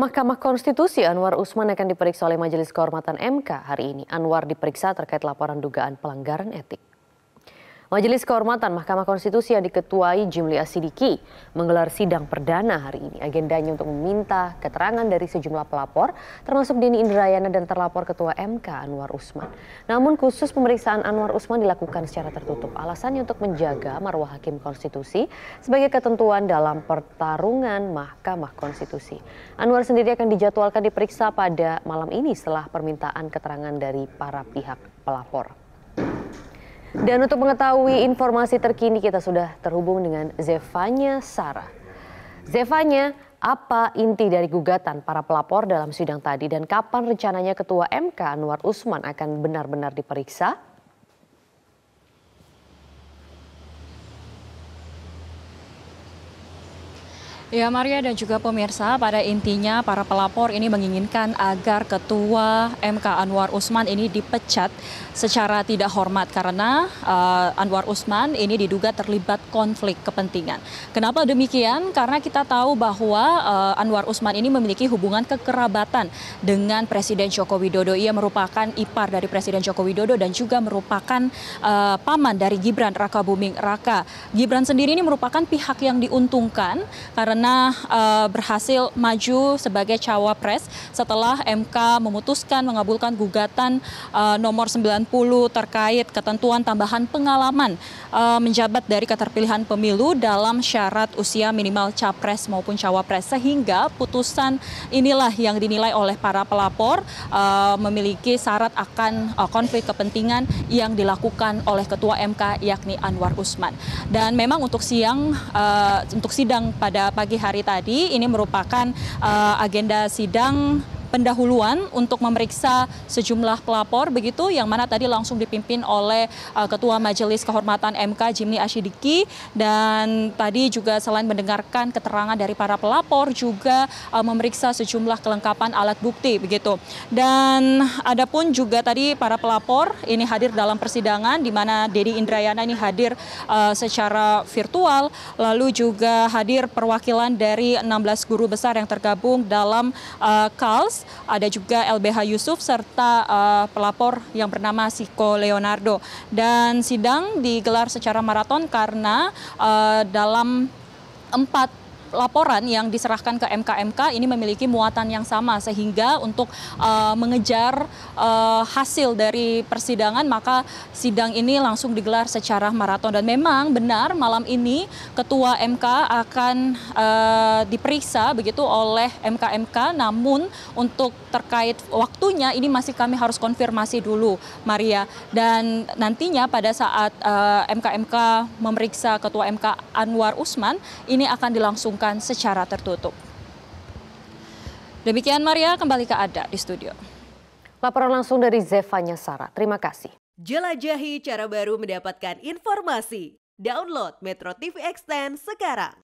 Mahkamah Konstitusi Anwar Usman akan diperiksa oleh Majelis Kehormatan MK hari ini. Anwar diperiksa terkait laporan dugaan pelanggaran etik. Majelis Kehormatan Mahkamah Konstitusi yang diketuai Jimli Asidiki menggelar sidang perdana hari ini. Agendanya untuk meminta keterangan dari sejumlah pelapor, termasuk Dini Indrayana dan terlapor Ketua MK Anwar Usman. Namun khusus pemeriksaan Anwar Usman dilakukan secara tertutup. Alasannya untuk menjaga marwah Hakim Konstitusi sebagai ketentuan dalam pertarungan Mahkamah Konstitusi. Anwar sendiri akan dijadwalkan diperiksa pada malam ini setelah permintaan keterangan dari para pihak pelapor. Dan untuk mengetahui informasi terkini kita sudah terhubung dengan Zevanya Sarah. Zevanya, apa inti dari gugatan para pelapor dalam sidang tadi dan kapan rencananya Ketua MK Anwar Usman akan benar-benar diperiksa? Ya Maria dan juga pemirsa, pada intinya para pelapor ini menginginkan agar Ketua MK Anwar Usman ini dipecat secara tidak hormat karena uh, Anwar Usman ini diduga terlibat konflik kepentingan. Kenapa demikian? Karena kita tahu bahwa uh, Anwar Usman ini memiliki hubungan kekerabatan dengan Presiden Joko Widodo. Ia merupakan ipar dari Presiden Joko Widodo dan juga merupakan uh, paman dari Gibran Rakabuming Raka. Gibran sendiri ini merupakan pihak yang diuntungkan karena mana uh, eh, berhasil maju sebagai cawapres setelah MK memutuskan mengabulkan gugatan uh, nomor 90 terkait ketentuan tambahan pengalaman uh, menjabat dari keterpilihan pemilu dalam syarat usia minimal capres maupun cawapres sehingga putusan inilah yang dinilai oleh para pelapor uh, memiliki syarat akan uh, konflik kepentingan yang dilakukan oleh ketua MK yakni Anwar Usman. Dan memang untuk siang uh, untuk sidang pada pagi pagi hari tadi ini merupakan uh, agenda sidang pendahuluan untuk memeriksa sejumlah pelapor begitu yang mana tadi langsung dipimpin oleh uh, Ketua Majelis Kehormatan MK Jimli Asyidiki dan tadi juga selain mendengarkan keterangan dari para pelapor juga uh, memeriksa sejumlah kelengkapan alat bukti begitu. Dan adapun juga tadi para pelapor ini hadir dalam persidangan di mana Dedi Indrayana ini hadir uh, secara virtual lalu juga hadir perwakilan dari 16 guru besar yang tergabung dalam uh, KALS ada juga LBH Yusuf serta uh, pelapor yang bernama Siko Leonardo. Dan sidang digelar secara maraton karena uh, dalam empat laporan yang diserahkan ke MKMK ini memiliki muatan yang sama sehingga untuk uh, mengejar uh, hasil dari persidangan maka sidang ini langsung digelar secara maraton dan memang benar malam ini ketua MK akan uh, diperiksa begitu oleh MKMK namun untuk terkait waktunya ini masih kami harus konfirmasi dulu Maria dan nantinya pada saat uh, MKMK memeriksa ketua MK Anwar Usman ini akan dilangsungkan dilakukan secara tertutup. Demikian Maria, kembali ke Ada di studio. Laporan langsung dari Zevanya Sara. Terima kasih. Jelajahi cara baru mendapatkan informasi. Download Metro TV Extend sekarang.